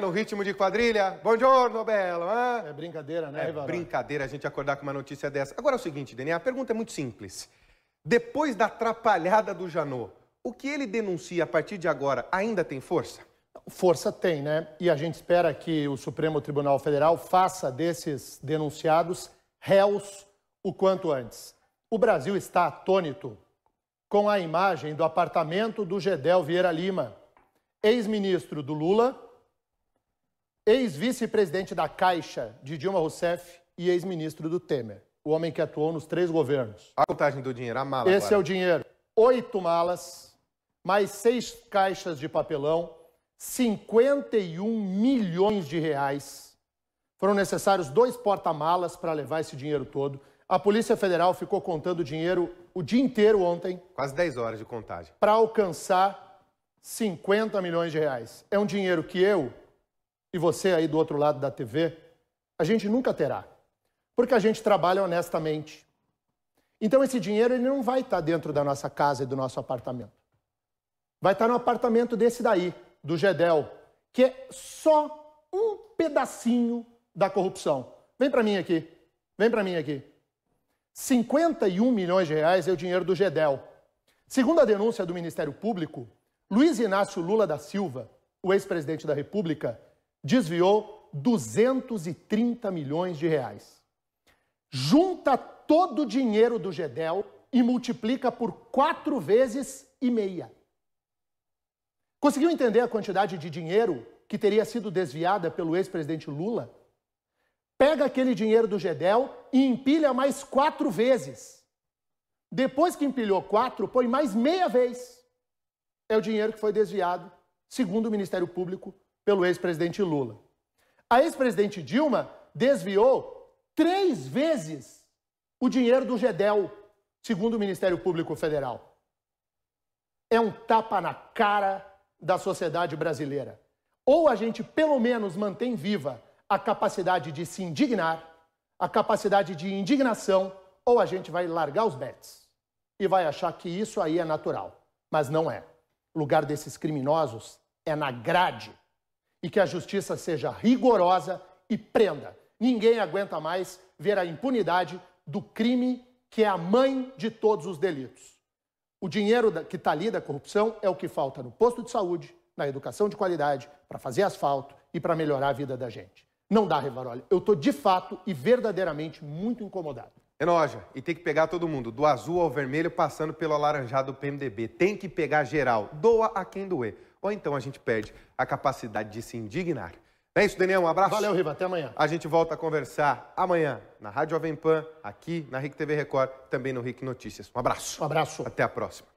no ritmo de quadrilha. Bom dia, Belo. Hein? É brincadeira, né, Ivan? É brincadeira a gente acordar com uma notícia dessa. Agora é o seguinte, Deniano, a pergunta é muito simples. Depois da atrapalhada do Janot, o que ele denuncia a partir de agora ainda tem força? Força tem, né? E a gente espera que o Supremo Tribunal Federal faça desses denunciados réus o quanto antes. O Brasil está atônito com a imagem do apartamento do Gedel Vieira Lima, ex-ministro do Lula ex-vice-presidente da Caixa de Dilma Rousseff e ex-ministro do Temer. O homem que atuou nos três governos. A contagem do dinheiro, a mala. Esse agora. é o dinheiro. Oito malas, mais seis caixas de papelão, 51 milhões de reais. Foram necessários dois porta-malas para levar esse dinheiro todo. A Polícia Federal ficou contando dinheiro o dia inteiro ontem. Quase 10 horas de contagem. Para alcançar 50 milhões de reais. É um dinheiro que eu, e você aí do outro lado da TV, a gente nunca terá, porque a gente trabalha honestamente. Então esse dinheiro ele não vai estar dentro da nossa casa e do nosso apartamento. Vai estar no apartamento desse daí, do Gedel, que é só um pedacinho da corrupção. Vem para mim aqui. Vem para mim aqui. 51 milhões de reais é o dinheiro do Gedel. Segundo a denúncia do Ministério Público, Luiz Inácio Lula da Silva, o ex-presidente da República, desviou 230 milhões de reais. Junta todo o dinheiro do Gedel e multiplica por quatro vezes e meia. Conseguiu entender a quantidade de dinheiro que teria sido desviada pelo ex-presidente Lula? Pega aquele dinheiro do Gedel e empilha mais quatro vezes. Depois que empilhou quatro, põe mais meia vez. É o dinheiro que foi desviado, segundo o Ministério Público, pelo ex-presidente Lula. A ex-presidente Dilma desviou três vezes o dinheiro do GEDEL, segundo o Ministério Público Federal. É um tapa na cara da sociedade brasileira. Ou a gente, pelo menos, mantém viva a capacidade de se indignar, a capacidade de indignação, ou a gente vai largar os bets e vai achar que isso aí é natural. Mas não é. O lugar desses criminosos é na grade e que a justiça seja rigorosa e prenda. Ninguém aguenta mais ver a impunidade do crime que é a mãe de todos os delitos. O dinheiro que está ali da corrupção é o que falta no posto de saúde, na educação de qualidade, para fazer asfalto e para melhorar a vida da gente. Não dá, Rivaroli. Eu estou de fato e verdadeiramente muito incomodado. noja. e tem que pegar todo mundo, do azul ao vermelho, passando pelo alaranjado do PMDB. Tem que pegar geral. Doa a quem doer ou então a gente perde a capacidade de se indignar. É isso, Daniel. Um abraço. Valeu, Riva. Até amanhã. A gente volta a conversar amanhã na Rádio Jovem Pan, aqui na RIC TV Record, também no RIC Notícias. Um abraço. Um abraço. Até a próxima.